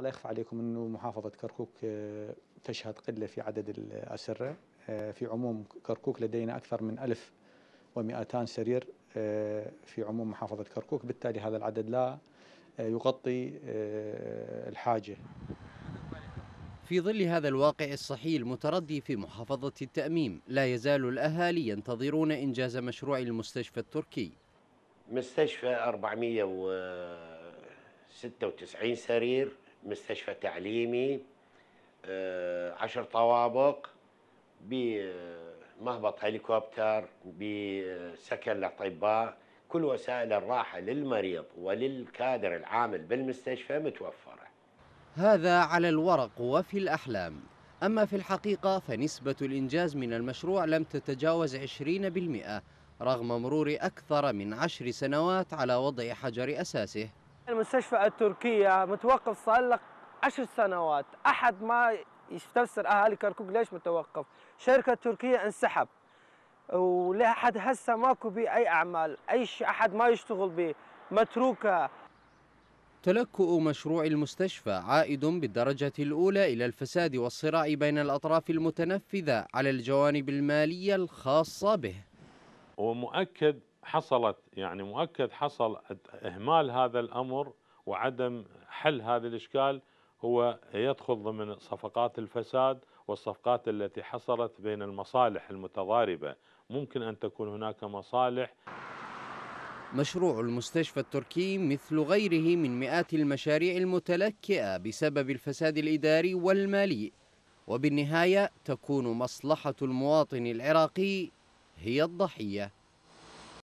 لا يخفى عليكم انه محافظه كركوك آه، تشهد قله في عدد الاسره آه، في عموم كركوك لدينا اكثر من 1200 سرير آه، في عموم محافظه كركوك بالتالي هذا العدد لا يغطي الحاجه في ظل هذا الواقع الصحي المتردي في محافظة التأميم لا يزال الأهالي ينتظرون إنجاز مشروع المستشفى التركي مستشفى 496 سرير مستشفى تعليمي آه، عشر طوابق بمهبط هليكوبتر بسكن للاطباء كل وسائل الراحه للمريض وللكادر العامل بالمستشفى متوفره هذا على الورق وفي الاحلام اما في الحقيقه فنسبه الانجاز من المشروع لم تتجاوز 20% رغم مرور اكثر من عشر سنوات على وضع حجر اساسه المستشفى التركية متوقف صار لك عشر سنوات أحد ما يستفسر أهالي كركوك ليش متوقف شركة تركية انسحب ولحد هسه ماكو بي أي أعمال أي شيء أحد ما يشتغل به متروكة تلكؤ مشروع المستشفى عائد بالدرجة الأولى إلى الفساد والصراع بين الأطراف المتنفذة على الجوانب المالية الخاصة به ومؤكد حصلت يعني مؤكد حصل إهمال هذا الأمر وعدم حل هذا الإشكال هو يدخل ضمن صفقات الفساد والصفقات التي حصلت بين المصالح المتضاربة ممكن أن تكون هناك مصالح مشروع المستشفى التركي مثل غيره من مئات المشاريع المتلكئة بسبب الفساد الإداري والمالي وبالنهاية تكون مصلحة المواطن العراقي هي الضحية